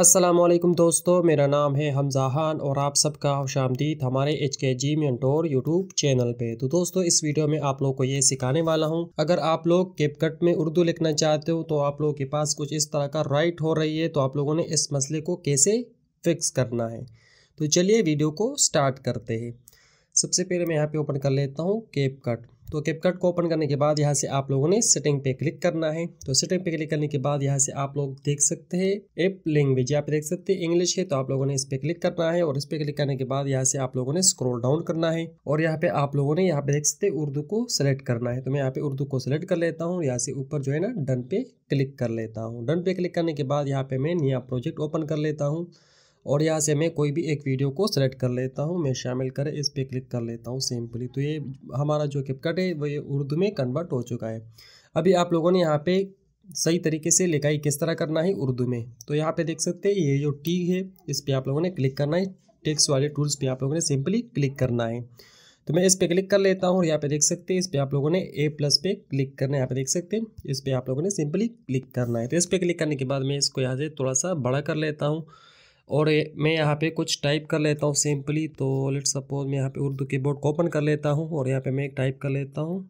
असलम दोस्तों मेरा नाम है हमजा खान और आप सबका खुश आमदीद हमारे एच के जी मेंटोर यूट्यूब चैनल पे तो दोस्तों इस वीडियो में आप लोग को ये सिखाने वाला हूँ अगर आप लोग केपकट में उर्दू लिखना चाहते हो तो आप लोगों के पास कुछ इस तरह का राइट हो रही है तो आप लोगों ने इस मसले को कैसे फिक्स करना है तो चलिए वीडियो को स्टार्ट करते हैं सबसे पहले मैं यहाँ पे ओपन कर लेता हूँ केप कट तो केप कट को ओपन करने के बाद यहाँ से आप लोगों ने सेटिंग पे क्लिक करना है तो सेटिंग पे क्लिक करने के बाद यहाँ से आप लोग देख सकते हैं एप लैंग्वेज यहाँ पे देख सकते हैं इंग्लिश है तो आप लोगों ने इस पे क्लिक करना है और इस पे क्लिक करने के बाद यहाँ से आप लोगों ने स्क्रोल डाउन करना है और यहाँ पे आप लोगों ने यहाँ पे देख सकते उर्दू को सिलेक्ट करना है तो मैं यहाँ पे उर्दू को सिलेक्ट कर लेता हूँ यहाँ से ऊपर जो है ना डन पे क्लिक कर लेता हूँ डन पे क्लिक करने के बाद यहाँ पे मैं नया प्रोजेक्ट ओपन कर लेता हूँ और यहाँ से मैं कोई भी एक वीडियो को सेलेक्ट कर लेता हूँ मैं शामिल कर इस पर क्लिक कर लेता हूँ सिंपली तो ये हमारा जो किपकट है वो ये उर्दू में कन्वर्ट हो चुका है अभी आप लोगों ने यहाँ पे सही तरीके से लिखाई किस तरह करना है उर्दू में तो यहाँ पे देख सकते हैं ये जो टी है इस पर आप लोगों ने क्लिक करना है टेक्स वाले टूल्स पर आप लोगों ने सिंपली क्लिक करना है तो मैं इस पर क्लिक कर लेता हूँ और यहाँ पे देख सकते हैं इस पर आप लोगों ने ए प्लस पे क्लिक करना है यहाँ पे देख सकते हैं इस पर आप लोगों ने सिंपली क्लिक करना है तो इस पर क्लिक करने के बाद मैं इसको यहाँ से थोड़ा सा बड़ा कर लेता हूँ और मैं यहाँ पे कुछ टाइप कर लेता हूँ सिंपली तो लेट सपोज मैं यहाँ पे उर्दू की बोर्ड को ओपन कर लेता हूँ और यहाँ पे मैं एक टाइप कर लेता हूँ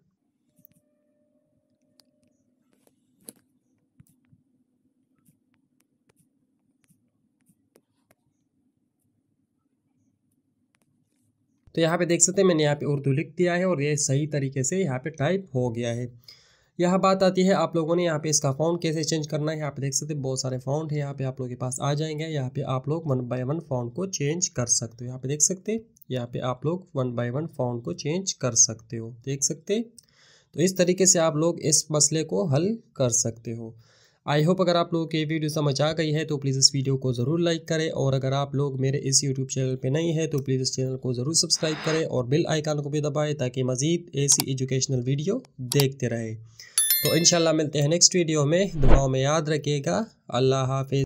तो यहाँ पे देख सकते हैं मैंने यहाँ पे उर्दू लिख दिया है और ये सही तरीके से यहाँ पे टाइप हो गया है यहाँ बात आती है आप लोगों ने यहाँ पे इसका फ़ॉन्ट कैसे चेंज करना है यहाँ पे देख सकते हैं बहुत सारे फ़ॉन्ट है यहाँ पे आप लोगों के पास आ जाएंगे यहाँ पे आप लोग वन बाय वन फ़ॉन्ट को चेंज कर सकते हो यहाँ पे देख सकते यहाँ पे आप लोग वन बाय वन फ़ॉन्ट को चेंज कर सकते हो देख सकते तो इस तरीके से आप लोग इस मसले को हल कर सकते हो आई होप अगर आप लोगों की वीडियो समझ आ गई है तो प्लीज़ इस वीडियो को ज़रूर लाइक करें और अगर आप लोग मेरे इस यूट्यूब चैनल पर नहीं है तो प्लीज़ इस चैनल को ज़रूर सब्सक्राइब करें और बिल आइकान को भी दबाएँ ताकि मज़ीद ऐसी एजुकेशनल वीडियो देखते रहे तो इन मिलते हैं नेक्स्ट वीडियो में दुआओं में याद रखिएगा अल्लाह हाफिज़